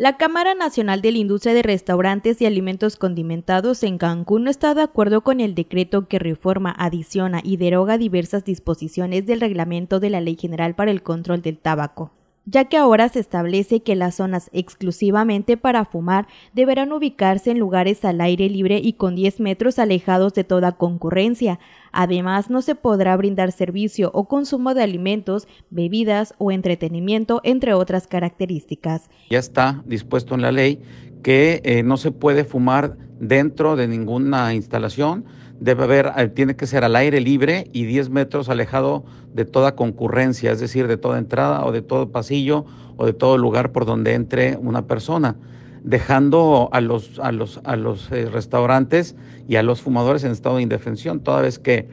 La Cámara Nacional de la Industria de Restaurantes y Alimentos Condimentados en Cancún no está de acuerdo con el decreto que reforma, adiciona y deroga diversas disposiciones del reglamento de la Ley General para el Control del Tabaco ya que ahora se establece que las zonas exclusivamente para fumar deberán ubicarse en lugares al aire libre y con 10 metros alejados de toda concurrencia. Además, no se podrá brindar servicio o consumo de alimentos, bebidas o entretenimiento, entre otras características. Ya está dispuesto en la ley que eh, no se puede fumar dentro de ninguna instalación debe haber, eh, tiene que ser al aire libre y 10 metros alejado de toda concurrencia, es decir, de toda entrada o de todo pasillo o de todo lugar por donde entre una persona, dejando a los, a los, a los eh, restaurantes y a los fumadores en estado de indefensión, toda vez que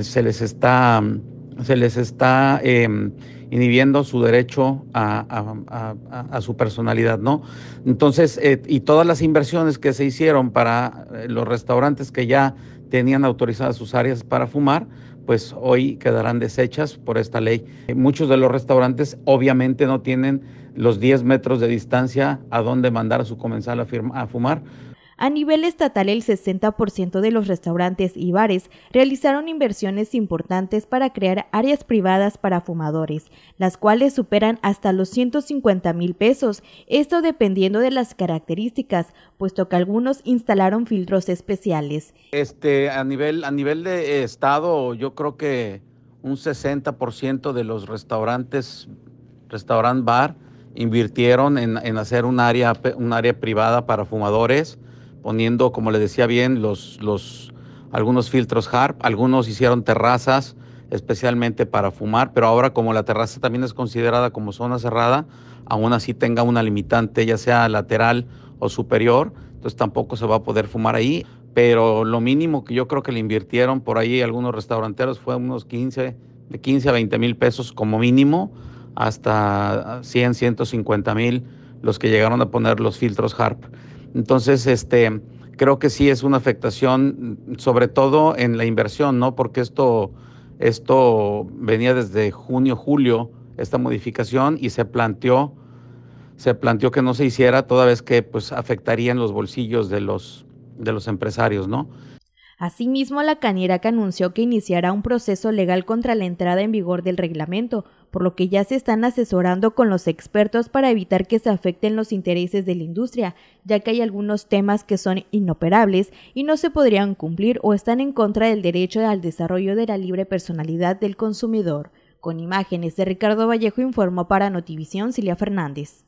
se les está, se les está em, inhibiendo su derecho a, su personalidad, ¿no? Entonces, eh, y todas las inversiones que se hicieron para los restaurantes que ya tenían autorizadas sus áreas para fumar, pues hoy quedarán deshechas por esta ley. Muchos de los restaurantes obviamente no tienen los 10 metros de distancia a donde mandar a su comensal a, a fumar, a nivel estatal, el 60% de los restaurantes y bares realizaron inversiones importantes para crear áreas privadas para fumadores, las cuales superan hasta los 150 mil pesos, esto dependiendo de las características, puesto que algunos instalaron filtros especiales. Este, a nivel, a nivel de estado, yo creo que un 60% de los restaurantes, restaurant bar, invirtieron en, en hacer un área, un área privada para fumadores poniendo, como le decía bien, los, los, algunos filtros HARP, algunos hicieron terrazas especialmente para fumar, pero ahora como la terraza también es considerada como zona cerrada, aún así tenga una limitante ya sea lateral o superior, entonces tampoco se va a poder fumar ahí, pero lo mínimo que yo creo que le invirtieron por ahí algunos restauranteros fue unos 15, de 15 a 20 mil pesos como mínimo, hasta 100, 150 mil los que llegaron a poner los filtros HARP. Entonces, este, creo que sí es una afectación, sobre todo en la inversión, ¿no? Porque esto, esto venía desde junio, julio, esta modificación, y se planteó, se planteó que no se hiciera, toda vez que pues afectarían los bolsillos de los, de los empresarios, ¿no? Asimismo, la que anunció que iniciará un proceso legal contra la entrada en vigor del reglamento, por lo que ya se están asesorando con los expertos para evitar que se afecten los intereses de la industria, ya que hay algunos temas que son inoperables y no se podrían cumplir o están en contra del derecho al desarrollo de la libre personalidad del consumidor. Con imágenes de Ricardo Vallejo informó para Notivisión Cilia Fernández.